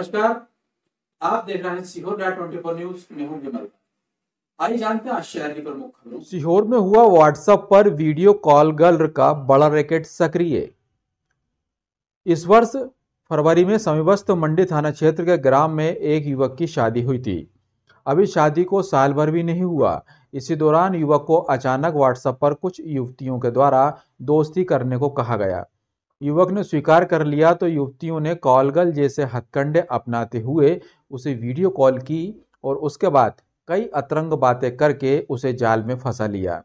नमस्कार आप देख रहे हैं Sehore dot twenty four news मैं हूं विमल आइए जानते हैं शहर की प्रमुख खबरों सीहोर में हुआ व्हाट्सएप पर वीडियो कॉल गर्ल का बड़ा रैकेट सक्रिय इस वर्ष फरवरी में समीवस्त मंडी थाना क्षेत्र के ग्राम में एक युवक की शादी हुई थी अभी शादी को साल भर भी नहीं हुआ इसी दौरान युवक को अचानक व्हाट्सएप पर कुछ युवतियों के द्वारा दोस्ती करने को कहा गया युवक ने स्वीकार कर लिया तो युवतियों ने कॉलगल जैसे हथकंडे अपनाते हुए उसे वीडियो कॉल की और उसके बाद कई अतरंग बातें करके उसे जाल में फंसा लिया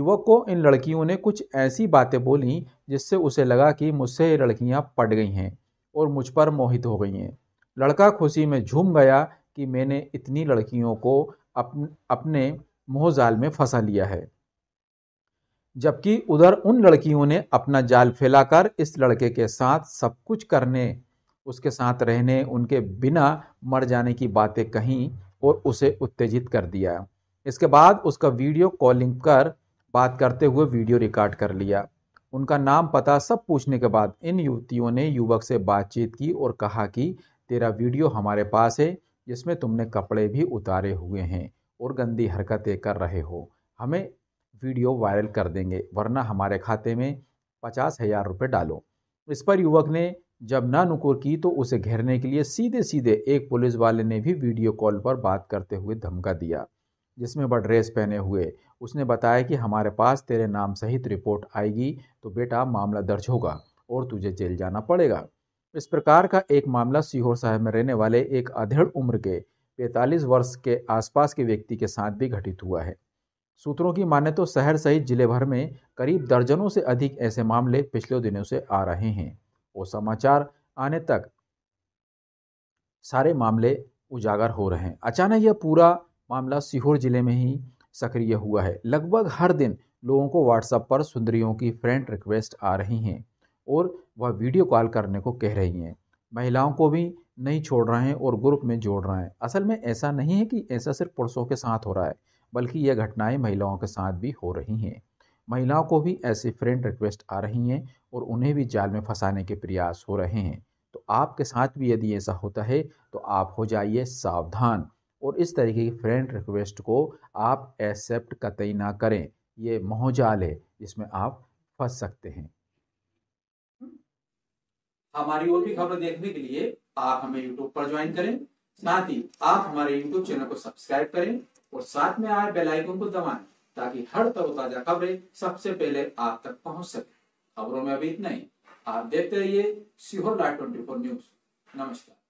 युवक को इन लड़कियों ने कुछ ऐसी बातें बोली जिससे उसे लगा कि मुझसे ये लड़कियाँ पट गई हैं और मुझ पर मोहित हो गई हैं लड़का खुशी में झूम गया कि मैंने इतनी लड़कियों को अपने अपने मोहजाल में फंसा लिया है जबकि उधर उन लड़कियों ने अपना जाल फैलाकर इस लड़के के साथ सब कुछ करने उसके साथ रहने उनके बिना मर जाने की बातें कहीं और उसे उत्तेजित कर दिया इसके बाद उसका वीडियो कॉलिंग कर बात करते हुए वीडियो रिकॉर्ड कर लिया उनका नाम पता सब पूछने के बाद इन युवतियों ने युवक से बातचीत की और कहा कि तेरा वीडियो हमारे पास है जिसमें तुमने कपड़े भी उतारे हुए हैं और गंदी हरकतें कर रहे हो हमें वीडियो वायरल कर देंगे वरना हमारे खाते में पचास हजार रुपये डालो इस पर युवक ने जब नुकुर की तो उसे घेरने के लिए सीधे सीधे एक पुलिस वाले ने भी वीडियो कॉल पर बात करते हुए धमका दिया जिसमें वह ड्रेस पहने हुए उसने बताया कि हमारे पास तेरे नाम सहित रिपोर्ट आएगी तो बेटा मामला दर्ज होगा और तुझे जेल जाना पड़ेगा इस प्रकार का एक मामला सीहोर साहब में रहने वाले एक अधेड़ उम्र के 45 वर्ष के आसपास के व्यक्ति के साथ भी घटित हुआ है सूत्रों की माने तो शहर सहित जिले भर में करीब दर्जनों से अधिक ऐसे मामले पिछले दिनों से आ रहे हैं वो समाचार आने तक सारे मामले उजागर हो रहे हैं अचानक यह पूरा मामला सीहोर जिले में ही सक्रिय हुआ है लगभग हर दिन लोगों को व्हाट्सएप पर सुंदरियों की फ्रेंड रिक्वेस्ट आ रही हैं और वह वीडियो कॉल करने को कह रही हैं महिलाओं को भी नहीं छोड़ रहे हैं और ग्रुप में जोड़ रहे हैं असल में ऐसा नहीं है कि ऐसा सिर्फ पुरुषों के साथ हो रहा है बल्कि यह घटनाएं महिलाओं के साथ भी हो रही हैं महिलाओं को भी ऐसी फ्रेंड रिक्वेस्ट आ रही हैं और उन्हें भी जाल में फंसाने के प्रयास हो रहे हैं तो आपके साथ भी यदि ऐसा होता है तो आप हो जाइए सावधान और इस तरीके की फ्रेंड रिक्वेस्ट को आप एक्सेप्ट कतई ना करें ये मोहजाल है जिसमें आप फंस सकते हैं हमारी और भी खबर देखने के लिए आप हमें यूट्यूब पर ज्वाइन करें साथ ही आप हमारे यूट्यूब चैनल को सब्सक्राइब करें और साथ में आए बेल को दबाएं ताकि हर तरोताजा खबरें सबसे पहले आप तक पहुंच सके खबरों में अभी इतना ही आप देखते रहिए Sehore live twenty four news नमस्कार